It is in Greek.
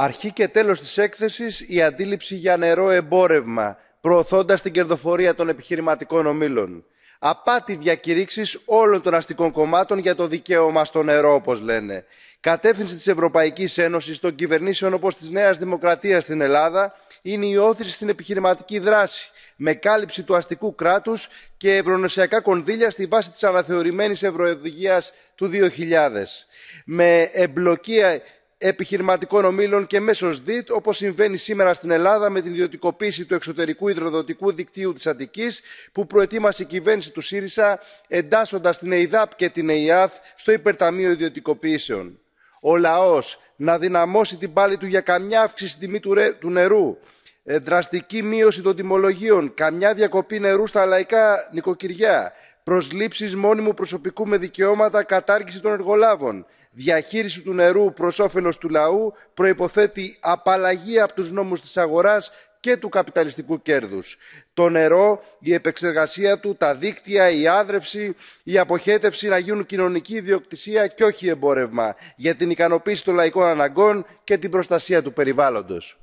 Αρχή και τέλος της έκθεσης η αντίληψη για νερό εμπόρευμα, προωθώντας την κερδοφορία των επιχειρηματικών ομήλων. Απάτη διακηρύξεις όλων των αστικών κομμάτων για το δικαίωμα στο νερό, όπως λένε. Κατεύθυνση της Ευρωπαϊκής Ένωσης των κυβερνήσεων όπως της Νέας Δημοκρατίας στην Ελλάδα είναι η όθηση στην επιχειρηματική δράση, με κάλυψη του αστικού κράτους και ευρωνοσιακά κονδύλια στη βάση της αναθεωρημένης ευρωεδογία του 2000. Με εμπλοκή επιχειρηματικών ομήλων και μέσω ΣΔΙΤ, όπως συμβαίνει σήμερα στην Ελλάδα με την ιδιωτικοποίηση του εξωτερικού υδροδοτικού δικτύου της Αττικής, που προετοίμασε η κυβέρνηση του ΣΥΡΙΖΑ, εντάσσοντας την ΕΙΔΑΠ και την ΕΙΑΘ στο Υπερταμείο Ιδιωτικοποιήσεων. Ο λαός να δυναμώσει την πάλη του για καμιά αύξηση τιμή του νερού, ε, δραστική μείωση των τιμολογίων, καμιά διακοπή νερού στα λαϊκά νοικοκυριά, προσλήψεις μόνιμου προσωπικού με δικαιώματα, κατάργηση των εργολάβων, διαχείριση του νερού προς όφελος του λαού, προϋποθέτει απαλλαγή από τους νόμους της αγοράς και του καπιταλιστικού κέρδους. Το νερό, η επεξεργασία του, τα δίκτυα, η άδρευση, η αποχέτευση να γίνουν κοινωνική ιδιοκτησία και όχι εμπόρευμα για την ικανοποίηση των λαϊκών αναγκών και την προστασία του περιβάλλοντος.